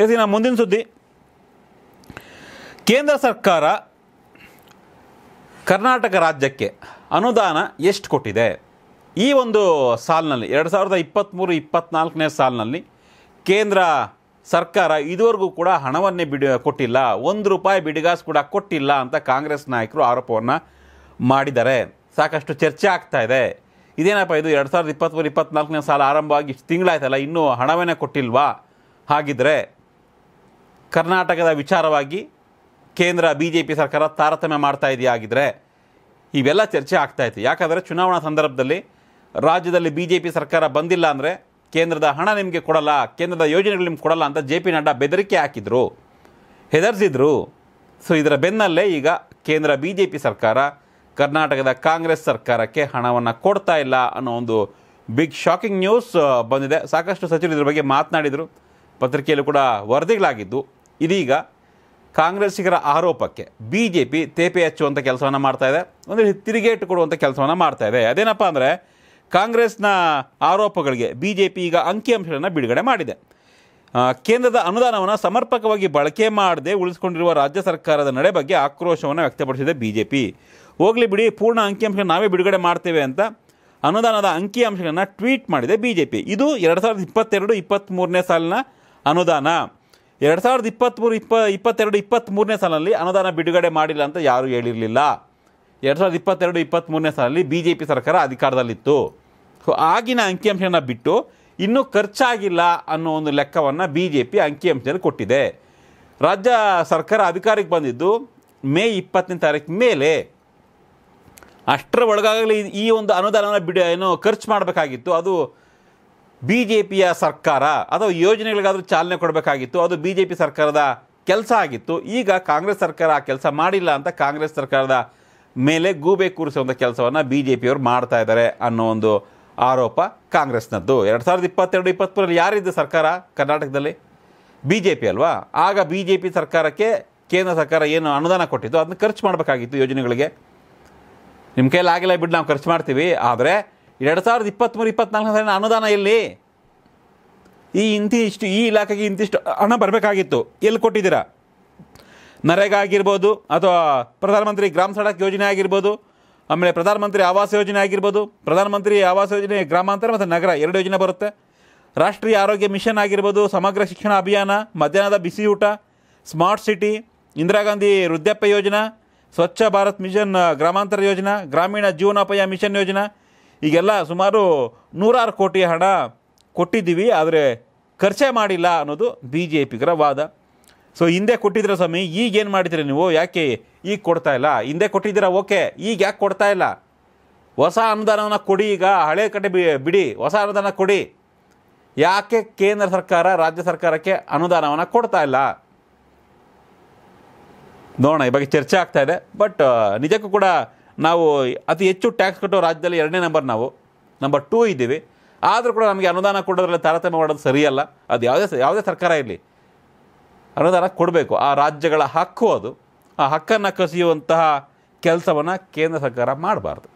S ನಮ್ಮ ಮುಂದಿನ ಸುದ್ದಿ ಕೇಂದ್ರ ಸರ್ಕಾರ ಕರ್ನಾಟಕ ರಾಜ್ಯಕ್ಕೆ ಅನುದಾನ ಎಷ್ಟು ಕೊಟ್ಟಿದೆ ಈ ಒಂದು ಸಾಲಿನಲ್ಲಿ ಎರಡು ಸಾವಿರದ ಇಪ್ಪತ್ತ್ಮೂರು ಇಪ್ಪತ್ತ್ನಾಲ್ಕನೇ ಸಾಲಿನಲ್ಲಿ ಕೇಂದ್ರ ಸರ್ಕಾರ ಇದುವರೆಗೂ ಕೂಡ ಹಣವನ್ನೇ ಬಿಡಿ ಕೊಟ್ಟಿಲ್ಲ ಒಂದು ರೂಪಾಯಿ ಬಿಡಿಗಾಸು ಕೂಡ ಕೊಟ್ಟಿಲ್ಲ ಅಂತ ಕಾಂಗ್ರೆಸ್ ನಾಯಕರು ಆರೋಪವನ್ನು ಮಾಡಿದ್ದಾರೆ ಸಾಕಷ್ಟು ಚರ್ಚೆ ಆಗ್ತಾ ಇದೆ ಇದೇನಪ್ಪ ಇದು ಎರಡು ಸಾವಿರದ ಇಪ್ಪತ್ತ್ಮೂರು ಇಪ್ಪತ್ತ್ನಾಲ್ಕನೇ ಸಾಲ ಆರಂಭವಾಗಿ ತಿಂಗಳಾಯ್ತಲ್ಲ ಇನ್ನೂ ಹಣವನ್ನೇ ಕೊಟ್ಟಿಲ್ವಾ ಹಾಗಿದ್ದರೆ ಕರ್ನಾಟಕದ ವಿಚಾರವಾಗಿ ಕೇಂದ್ರ ಬಿ ಜೆ ಪಿ ಸರ್ಕಾರ ತಾರತಮ್ಯ ಮಾಡ್ತಾ ಇದೆಯಾಗಿದ್ದರೆ ಇವೆಲ್ಲ ಚರ್ಚೆ ಇತ್ತು ಯಾಕಂದರೆ ಚುನಾವಣಾ ಸಂದರ್ಭದಲ್ಲಿ ರಾಜ್ಯದಲ್ಲಿ ಬಿ ಜೆ ಪಿ ಸರ್ಕಾರ ಬಂದಿಲ್ಲ ಅಂದರೆ ಕೇಂದ್ರದ ಹಣ ನಿಮಗೆ ಕೊಡಲ್ಲ ಕೇಂದ್ರದ ಯೋಜನೆಗಳು ನಿಮ್ಗೆ ಕೊಡಲ್ಲ ಅಂತ ಜೆ ಪಿ ನಡ್ಡಾ ಬೆದರಿಕೆ ಹಾಕಿದರು ಹೆದರ್ಸಿದ್ರು ಸೊ ಇದರ ಬೆನ್ನಲ್ಲೇ ಈಗ ಕೇಂದ್ರ ಬಿ ಜೆ ಪಿ ಸರ್ಕಾರ ಕರ್ನಾಟಕದ ಕಾಂಗ್ರೆಸ್ ಸರ್ಕಾರಕ್ಕೆ ಹಣವನ್ನು ಕೊಡ್ತಾ ಇಲ್ಲ ಅನ್ನೋ ಒಂದು ಬಿಗ್ ಶಾಕಿಂಗ್ ನ್ಯೂಸ್ ಬಂದಿದೆ ಸಾಕಷ್ಟು ಸಚಿವರು ಇದ್ರ ಬಗ್ಗೆ ಮಾತನಾಡಿದರು ಪತ್ರಿಕೆಯಲ್ಲೂ ಕೂಡ ವರದಿಗಳಾಗಿದ್ದು ಇದೀಗ ಕಾಂಗ್ರೆಸ್ಸಿಗರ ಆರೋಪಕ್ಕೆ ಬಿ ಜೆ ಪಿ ತೇಪೆ ಹಚ್ಚುವಂಥ ಕೆಲಸವನ್ನು ಮಾಡ್ತಾಯಿದೆ ಅಂದರೆ ತಿರುಗೇಟು ಕೊಡುವಂಥ ಕೆಲಸವನ್ನು ಇದೆ ಅದೇನಪ್ಪ ಅಂದರೆ ಕಾಂಗ್ರೆಸ್ನ ಆರೋಪಗಳಿಗೆ ಬಿ ಜೆ ಪಿ ಈಗ ಅಂಕಿಅಂಶಗಳನ್ನು ಬಿಡುಗಡೆ ಮಾಡಿದೆ ಕೇಂದ್ರದ ಅನುದಾನವನ್ನು ಸಮರ್ಪಕವಾಗಿ ಬಳಕೆ ಮಾಡದೆ ಉಳಿಸ್ಕೊಂಡಿರುವ ರಾಜ್ಯ ಸರ್ಕಾರದ ನಡೆ ಬಗ್ಗೆ ಆಕ್ರೋಶವನ್ನು ವ್ಯಕ್ತಪಡಿಸಿದೆ ಬಿ ಜೆ ಪಿ ಹೋಗಲಿ ಬಿಡಿ ಪೂರ್ಣ ಅಂಕಿಅಂಶ ನಾವೇ ಬಿಡುಗಡೆ ಮಾಡ್ತೇವೆ ಅಂತ ಅನುದಾನದ ಅಂಕಿಅಂಶಗಳನ್ನು ಟ್ವೀಟ್ ಮಾಡಿದೆ ಬಿ ಜೆ ಪಿ ಇದು ಎರಡು ಸಾವಿರದ ಇಪ್ಪತ್ತೆರಡು ಇಪ್ಪತ್ತ್ಮೂರನೇ ಸಾಲಿನ ಅನುದಾನ ಎರಡು ಸಾವಿರದ ಇಪ್ಪತ್ತ್ಮೂರು ಇಪ್ಪ ಇಪ್ಪತ್ತೆರಡು ಇಪ್ಪತ್ತ್ಮೂರನೇ ಸಾಲಿನಲ್ಲಿ ಅನುದಾನ ಬಿಡುಗಡೆ ಮಾಡಿಲ್ಲ ಅಂತ ಯಾರೂ ಹೇಳಿರಲಿಲ್ಲ ಎರಡು ಸಾವಿರದ ಇಪ್ಪತ್ತೆರಡು ಇಪ್ಪತ್ತ್ಮೂರನೇ ಸಾಲಲ್ಲಿ ಬಿ ಜೆ ಪಿ ಸರ್ಕಾರ ಅಧಿಕಾರದಲ್ಲಿತ್ತು ಸೊ ಆಗಿನ ಅಂಕಿಅಂಶನ ಬಿಟ್ಟು ಇನ್ನೂ ಖರ್ಚಾಗಿಲ್ಲ ಅನ್ನೋ ಒಂದು ಲೆಕ್ಕವನ್ನು ಬಿ ಜೆ ಪಿ ಅಂಕಿಅಂಶನ ಕೊಟ್ಟಿದೆ ರಾಜ್ಯ ಸರ್ಕಾರ ಅಧಿಕಾರಕ್ಕೆ ಬಂದಿದ್ದು ಮೇ ಇಪ್ಪತ್ತನೇ ತಾರೀಕು ಮೇಲೆ ಅಷ್ಟರ ಒಳಗಾಗಲಿ ಈ ಒಂದು ಅನುದಾನವನ್ನು ಬಿಡ ಏನು ಖರ್ಚು ಮಾಡಬೇಕಾಗಿತ್ತು ಅದು ಬಿ ಜೆ ಪಿಯ ಸರ್ಕಾರ ಅಥವಾ ಯೋಜನೆಗಳಿಗಾದರೂ ಚಾಲನೆ ಕೊಡಬೇಕಾಗಿತ್ತು ಅದು ಬಿ ಜೆ ಪಿ ಸರ್ಕಾರದ ಕೆಲಸ ಆಗಿತ್ತು ಈಗ ಕಾಂಗ್ರೆಸ್ ಸರ್ಕಾರ ಆ ಕೆಲಸ ಮಾಡಿಲ್ಲ ಅಂತ ಕಾಂಗ್ರೆಸ್ ಸರ್ಕಾರದ ಮೇಲೆ ಗೂಬೆ ಕೂರಿಸುವಂಥ ಕೆಲಸವನ್ನು ಬಿ ಜೆ ಪಿಯವರು ಮಾಡ್ತಾ ಇದ್ದಾರೆ ಅನ್ನೋ ಒಂದು ಆರೋಪ ಕಾಂಗ್ರೆಸ್ನದ್ದು ಎರಡು ಸಾವಿರದ ಇಪ್ಪತ್ತೆರಡು ಇಪ್ಪತ್ತ್ಮೂರಲ್ಲಿ ಯಾರಿದ್ದು ಸರ್ಕಾರ ಕರ್ನಾಟಕದಲ್ಲಿ ಬಿ ಜೆ ಪಿ ಅಲ್ವಾ ಆಗ ಬಿ ಜೆ ಪಿ ಸರ್ಕಾರಕ್ಕೆ ಕೇಂದ್ರ ಸರ್ಕಾರ ಏನು ಅನುದಾನ ಕೊಟ್ಟಿತ್ತು ಅದನ್ನು ಖರ್ಚು ಮಾಡಬೇಕಾಗಿತ್ತು ಯೋಜನೆಗಳಿಗೆ ನಿಮ್ಮ ಕೈಯಲ್ಲಿ ಆಗಿಲ್ಲ ಬಿಟ್ಟು ನಾವು ಖರ್ಚು ಮಾಡ್ತೀವಿ ಆದರೆ ಎರಡು ಸಾವಿರದ ಇಪ್ಪತ್ತ್ಮೂರು ಇಪ್ಪತ್ನಾಲ್ಕು ಸಾಲಿನ ಅನುದಾನ ಎಲ್ಲಿ ಈ ಇಂತಿಷ್ಟು ಈ ಇಲಾಖೆಗೆ ಇಂತಿಷ್ಟು ಹಣ ಬರಬೇಕಾಗಿತ್ತು ಎಲ್ಲಿ ಕೊಟ್ಟಿದ್ದೀರಾ ನರೇಗಾ ಆಗಿರ್ಬೋದು ಅಥವಾ ಪ್ರಧಾನಮಂತ್ರಿ ಗ್ರಾಮ ಸಡಕ್ ಯೋಜನೆ ಆಗಿರ್ಬೋದು ಆಮೇಲೆ ಪ್ರಧಾನಮಂತ್ರಿ ಆವಾಸ್ ಯೋಜನೆ ಆಗಿರ್ಬೋದು ಪ್ರಧಾನಮಂತ್ರಿ ಆವಾಸ್ ಯೋಜನೆ ಗ್ರಾಮಾಂತರ ಮತ್ತು ನಗರ ಎರಡು ಯೋಜನೆ ಬರುತ್ತೆ ರಾಷ್ಟ್ರೀಯ ಆರೋಗ್ಯ ಮಿಷನ್ ಆಗಿರ್ಬೋದು ಸಮಗ್ರ ಶಿಕ್ಷಣ ಅಭಿಯಾನ ಮಧ್ಯಾಹ್ನದ ಬಿಸಿ ಊಟ ಸ್ಮಾರ್ಟ್ ಸಿಟಿ ಇಂದಿರಾ ಗಾಂಧಿ ವೃದ್ಧಾಪ್ಯ ಯೋಜನಾ ಸ್ವಚ್ಛ ಭಾರತ್ ಮಿಷನ್ ಗ್ರಾಮಾಂತರ ಯೋಜನಾ ಗ್ರಾಮೀಣ ಜೀವನೋಪಾಯ ಮಿಷನ್ ಯೋಜನಾ ಈಗೆಲ್ಲ ಸುಮಾರು ನೂರಾರು ಕೋಟಿ ಹಣ ಕೊಟ್ಟಿದ್ದೀವಿ ಆದರೆ ಖರ್ಚೆ ಮಾಡಿಲ್ಲ ಅನ್ನೋದು ಬಿ ಜೆ ಪಿಗರ ವಾದ ಸೊ ಹಿಂದೆ ಕೊಟ್ಟಿದ್ದೀರ ಸ್ವಾಮಿ ಈಗೇನು ಮಾಡಿದ್ರಿ ನೀವು ಯಾಕೆ ಈಗ ಕೊಡ್ತಾ ಇಲ್ಲ ಹಿಂದೆ ಕೊಟ್ಟಿದ್ದೀರಾ ಓಕೆ ಈಗ ಯಾಕೆ ಕೊಡ್ತಾ ಇಲ್ಲ ಹೊಸ ಅನುದಾನವನ್ನು ಕೊಡಿ ಈಗ ಹಳೆ ಕಡೆ ಬಿಡಿ ಹೊಸ ಅನುದಾನ ಕೊಡಿ ಯಾಕೆ ಕೇಂದ್ರ ಸರ್ಕಾರ ರಾಜ್ಯ ಸರ್ಕಾರಕ್ಕೆ ಅನುದಾನವನ್ನು ಕೊಡ್ತಾ ಇಲ್ಲ ನೋಡೋಣ ಈ ಬಗ್ಗೆ ಚರ್ಚೆ ಆಗ್ತಾ ಇದೆ ಬಟ್ ನಿಜಕ್ಕೂ ಕೂಡ ನಾವು ಅತಿ ಹೆಚ್ಚು ಟ್ಯಾಕ್ಸ್ ಕಟ್ಟೋ ರಾಜ್ಯದಲ್ಲಿ ಎರಡನೇ ನಂಬರ್ ನಾವು ನಂಬರ್ ಟೂ ಇದ್ದೀವಿ ಆದರೂ ಕೂಡ ನಮಗೆ ಅನುದಾನ ಕೊಡೋದ್ರಲ್ಲಿ ತಾರತಮ್ಯ ಮಾಡೋದು ಸರಿಯಲ್ಲ ಅದು ಯಾವುದೇ ಯಾವುದೇ ಸರ್ಕಾರ ಇರಲಿ ಅನುದಾನ ಕೊಡಬೇಕು ಆ ರಾಜ್ಯಗಳ ಹಕ್ಕು ಅದು ಆ ಹಕ್ಕನ್ನು ಕಸಿಯುವಂತಹ ಕೆಲಸವನ್ನು ಕೇಂದ್ರ ಸರ್ಕಾರ ಮಾಡಬಾರ್ದು